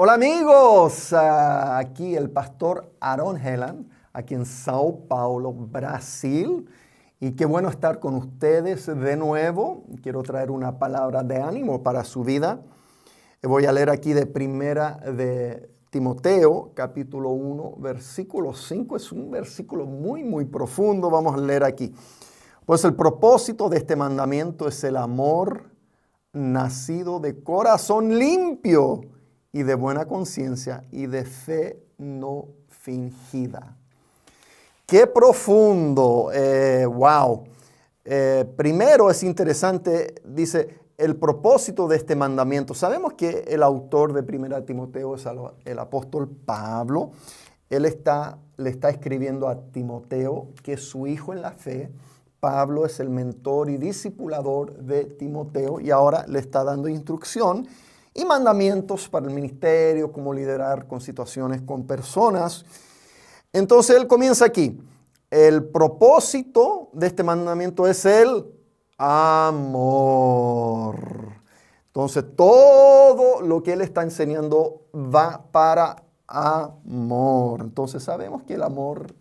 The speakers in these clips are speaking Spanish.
Hola amigos, ah, aquí el pastor Aaron Helan, aquí en Sao Paulo, Brasil. Y qué bueno estar con ustedes de nuevo. Quiero traer una palabra de ánimo para su vida. Voy a leer aquí de primera de Timoteo, capítulo 1, versículo 5. Es un versículo muy, muy profundo. Vamos a leer aquí. Pues el propósito de este mandamiento es el amor nacido de corazón limpio y de buena conciencia y de fe no fingida. Qué profundo, eh, wow. Eh, primero es interesante, dice, el propósito de este mandamiento. Sabemos que el autor de Primera Timoteo es el apóstol Pablo. Él está, le está escribiendo a Timoteo, que es su hijo en la fe. Pablo es el mentor y discipulador de Timoteo y ahora le está dando instrucción y mandamientos para el ministerio, cómo liderar con situaciones con personas. Entonces él comienza aquí. El propósito de este mandamiento es el amor. Entonces todo lo que él está enseñando va para amor. Entonces sabemos que el amor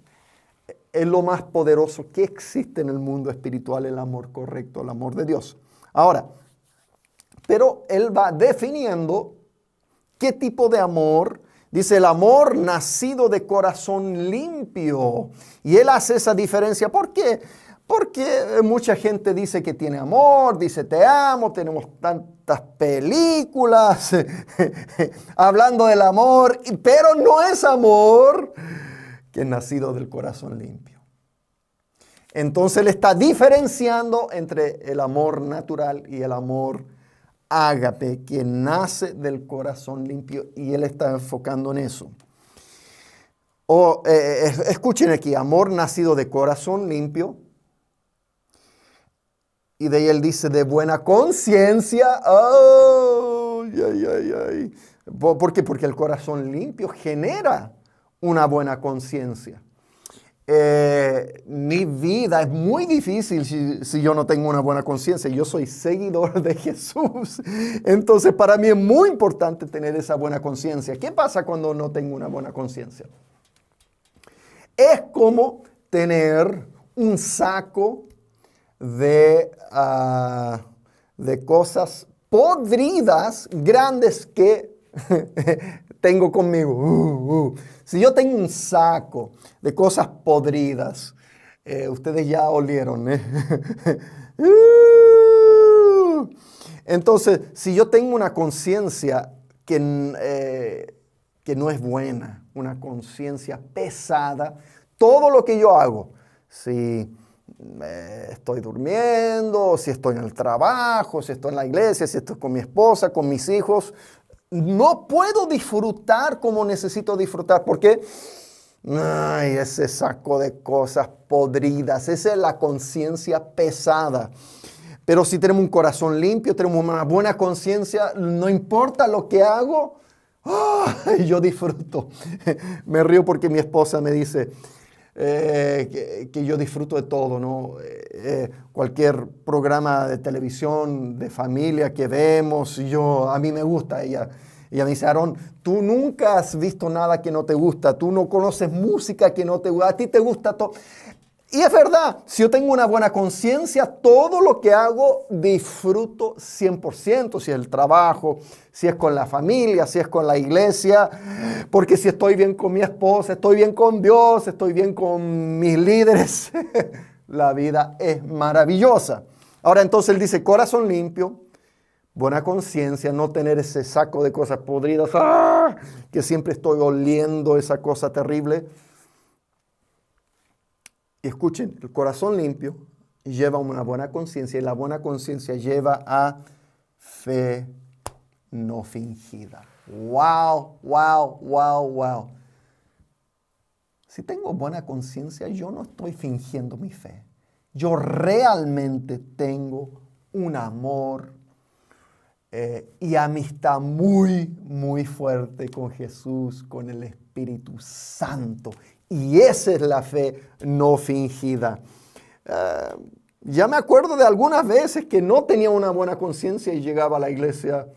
es lo más poderoso que existe en el mundo espiritual, el amor correcto, el amor de Dios. Ahora, pero él va definiendo qué tipo de amor. Dice el amor nacido de corazón limpio. Y él hace esa diferencia. ¿Por qué? Porque mucha gente dice que tiene amor, dice te amo, tenemos tantas películas hablando del amor, pero no es amor que es nacido del corazón limpio. Entonces él está diferenciando entre el amor natural y el amor ágape que nace del corazón limpio y él está enfocando en eso. O, eh, eh, escuchen aquí, amor nacido de corazón limpio. Y de ahí él dice, de buena conciencia. Oh, ¿Por qué? Porque el corazón limpio genera una buena conciencia. Eh, mi vida es muy difícil si, yo no tengo una buena conciencia. Yo soy seguidor de Jesús. Entonces para mí es muy importante tener esa buena conciencia. ¿Qué pasa cuando no tengo una buena conciencia? Es como tener un saco de, ah, de cosas podridas grandes que tengo conmigo. Uh, uh. Si yo tengo un saco de cosas podridas, eh, ustedes ya olieron. ¿eh? Uh. Entonces, si yo tengo una conciencia que, eh, que no es buena, una conciencia pesada, todo lo que yo hago, si eh, estoy durmiendo, si estoy en el trabajo, si estoy en la iglesia, si estoy con mi esposa, con mis hijos, no puedo disfrutar como necesito disfrutar porque ay, ese saco de cosas podridas, esa es la conciencia pesada. Pero si tenemos un corazón limpio, tenemos una buena conciencia, no importa lo que hago, yo disfruto. Me río porque mi esposa me dice, eh, que, yo disfruto de todo, ¿no? Eh, eh, cualquier programa de televisión, de familia que vemos, yo, a mí me gusta ella. Ella me dice, Aarón, tú nunca has visto nada que no te gusta, tú no conoces música que no te gusta, a ti te gusta todo. Y es verdad, si yo tengo una buena conciencia, todo lo que hago disfruto 100%, si es el trabajo, si es con la familia, si es con la iglesia, porque si estoy bien con mi esposa, estoy bien con Dios, estoy bien con mis líderes, la vida es maravillosa. Ahora entonces él dice, corazón limpio, buena conciencia, no tener ese saco de cosas podridas, ¡ah! que siempre estoy oliendo esa cosa terrible escuchen, el corazón limpio lleva una buena conciencia y la buena conciencia lleva a fe no fingida. Wow, wow, wow, wow. Si tengo buena conciencia, yo no estoy fingiendo mi fe. Yo realmente tengo un amor eh, y amistad muy, muy fuerte con Jesús, con el Espíritu Santo y esa es la fe no fingida. Eh, ya me acuerdo de algunas veces que no tenía una buena conciencia y llegaba a la iglesia.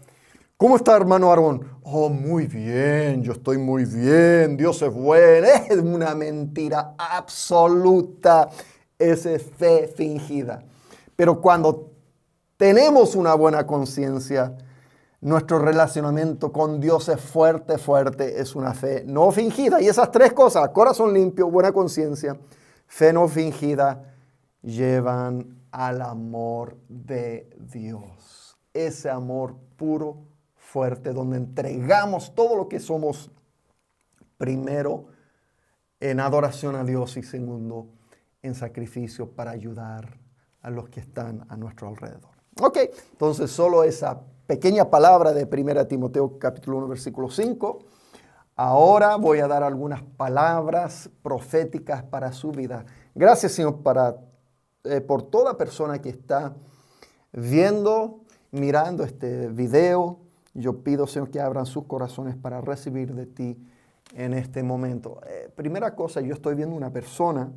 ¿Cómo está hermano Aarón? Oh, muy bien, yo estoy muy bien, Dios es bueno. Es una mentira absoluta. Esa es fe fingida. Pero cuando tenemos una buena conciencia, nuestro relacionamiento con Dios es fuerte, fuerte, es una fe no fingida. Y esas tres cosas, corazón limpio, buena conciencia, fe no fingida, llevan al amor de Dios. Ese amor puro, fuerte, donde entregamos todo lo que somos primero en adoración a Dios y segundo en sacrificio para ayudar a los que están a nuestro alrededor. Ok, entonces solo esa pequeña palabra de 1 Timoteo capítulo 1 versículo 5. Ahora voy a dar algunas palabras proféticas para su vida. Gracias Señor para, eh, por toda persona que está viendo, mirando este video. Yo pido Señor que abran sus corazones para recibir de ti en este momento. Eh, primera cosa, yo estoy viendo una persona,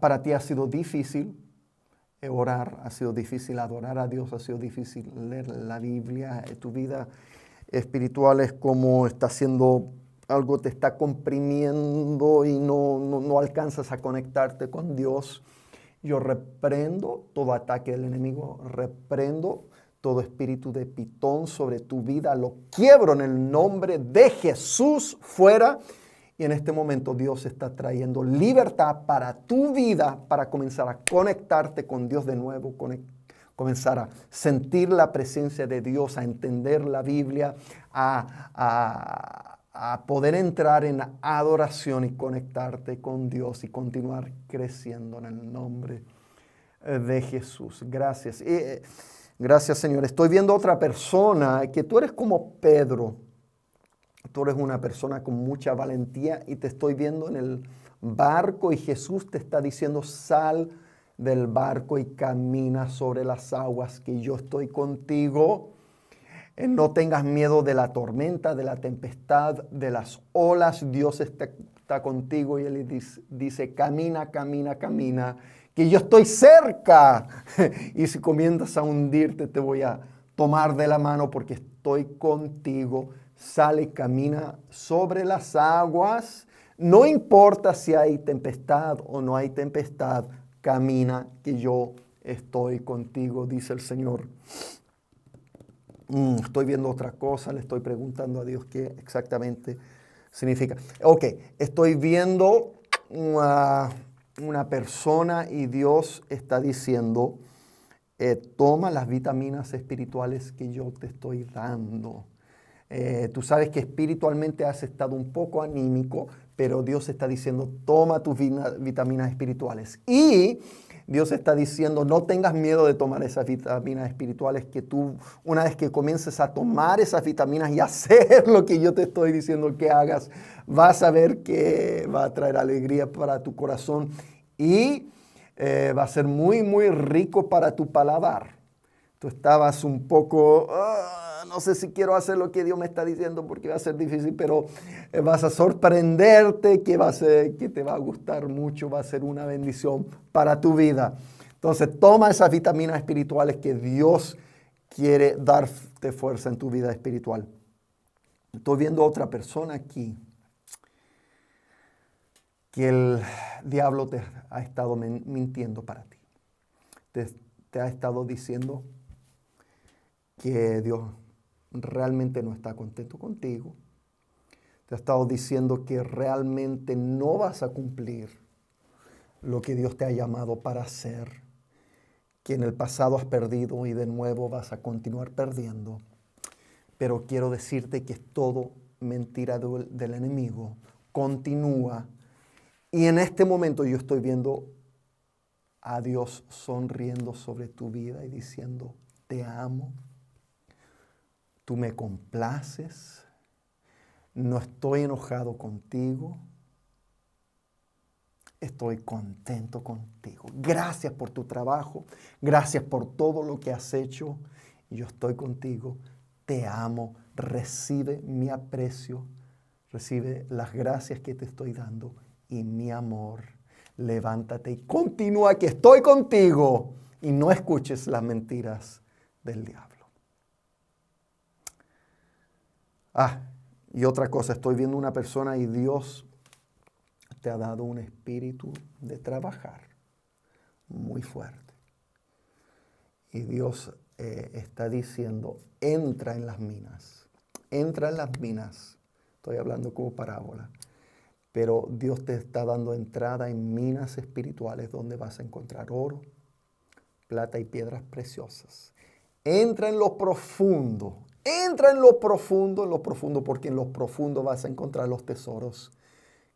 para ti ha sido difícil, eh, orar ha sido difícil, adorar a Dios ha sido difícil, leer la Biblia, eh, tu vida espiritual es como está siendo algo te está comprimiendo y no, no, no alcanzas a conectarte con Dios. Yo reprendo todo ataque del enemigo, reprendo todo espíritu de pitón sobre tu vida, lo quiebro en el nombre de Jesús fuera y en este momento Dios está trayendo libertad para tu vida, para comenzar a conectarte con Dios de nuevo, comenzar a sentir la presencia de Dios, a entender la Biblia, a, poder entrar en adoración y conectarte con Dios y continuar creciendo en el nombre de Jesús. Gracias. Eh, gracias Señor. Estoy viendo otra persona que tú eres como Pedro. Tú eres una persona con mucha valentía y te estoy viendo en el barco y Jesús te está diciendo, sal del barco y camina sobre las aguas, que yo estoy contigo. No tengas miedo de la tormenta, de la tempestad, de las olas. Dios está, contigo y Él dice, dice, camina, camina, camina, que yo estoy cerca. y si comienzas a hundirte, te voy a tomar de la mano porque estoy contigo sale, camina sobre las aguas, no importa si hay tempestad o no hay tempestad, camina que yo estoy contigo, dice el Señor. Mm, estoy viendo otra cosa, le estoy preguntando a Dios qué exactamente significa. Ok, estoy viendo ah, una, persona y Dios está diciendo, eh, toma las vitaminas espirituales que yo te estoy dando eh, tú sabes que espiritualmente has estado un poco anímico, pero Dios está diciendo, toma tus vitaminas espirituales. Y Dios está diciendo, no tengas miedo de tomar esas vitaminas espirituales, que tú, una vez que comiences a tomar esas vitaminas y hacer lo que yo te estoy diciendo que hagas, vas a ver que va a traer alegría para tu corazón y eh, va a ser muy, muy rico para tu paladar. Tú estabas un poco... Ah, no sé si quiero hacer lo que Dios me está diciendo porque va a ser difícil, pero eh, vas a sorprenderte que, va a ser, que te va a gustar mucho, va a ser una bendición para tu vida. Entonces toma esas vitaminas espirituales que Dios quiere darte fuerza en tu vida espiritual. Estoy viendo a otra persona aquí que el diablo te ha estado mintiendo para ti. te ha estado diciendo que Dios realmente no está contento contigo, te ha estado diciendo que realmente no vas a cumplir lo que Dios te ha llamado para hacer, que en el pasado has perdido y de nuevo vas a continuar perdiendo. Pero quiero decirte que es todo mentira del, enemigo, continúa. Y en este momento yo estoy viendo a Dios sonriendo sobre tu vida y diciendo, te amo, tú me complaces, no estoy enojado contigo, estoy contento contigo. Gracias por tu trabajo, gracias por todo lo que has hecho, yo estoy contigo, te amo, recibe mi aprecio, recibe las gracias que te estoy dando y mi amor. Levántate y continúa que estoy contigo y no escuches las mentiras del diablo. Ah, y otra cosa, estoy viendo una persona y Dios te ha dado un espíritu de trabajar muy fuerte. Y Dios eh, está diciendo, entra en las minas, entra en las minas. Estoy hablando como parábola. Pero Dios te está dando entrada en minas espirituales donde vas a encontrar oro, plata y piedras preciosas. Entra en lo profundo, Entra en lo profundo, en lo profundo, porque en lo profundo vas a encontrar los tesoros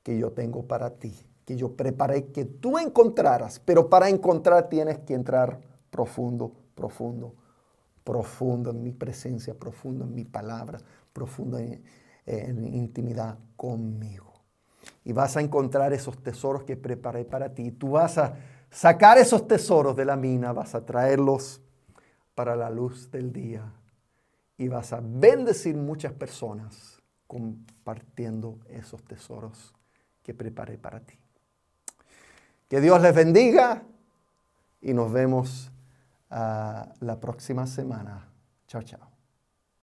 que yo tengo para ti, que yo preparé que tú encontraras, pero para encontrar tienes que entrar profundo, profundo, profundo en mi presencia, profundo en mi palabra, profundo en, intimidad conmigo. Y vas a encontrar esos tesoros que preparé para ti. Tú vas a sacar esos tesoros de la mina, vas a traerlos para la luz del día y vas a bendecir muchas personas compartiendo esos tesoros que preparé para ti. Que Dios les bendiga y nos vemos ah, la próxima semana. Chao, chao.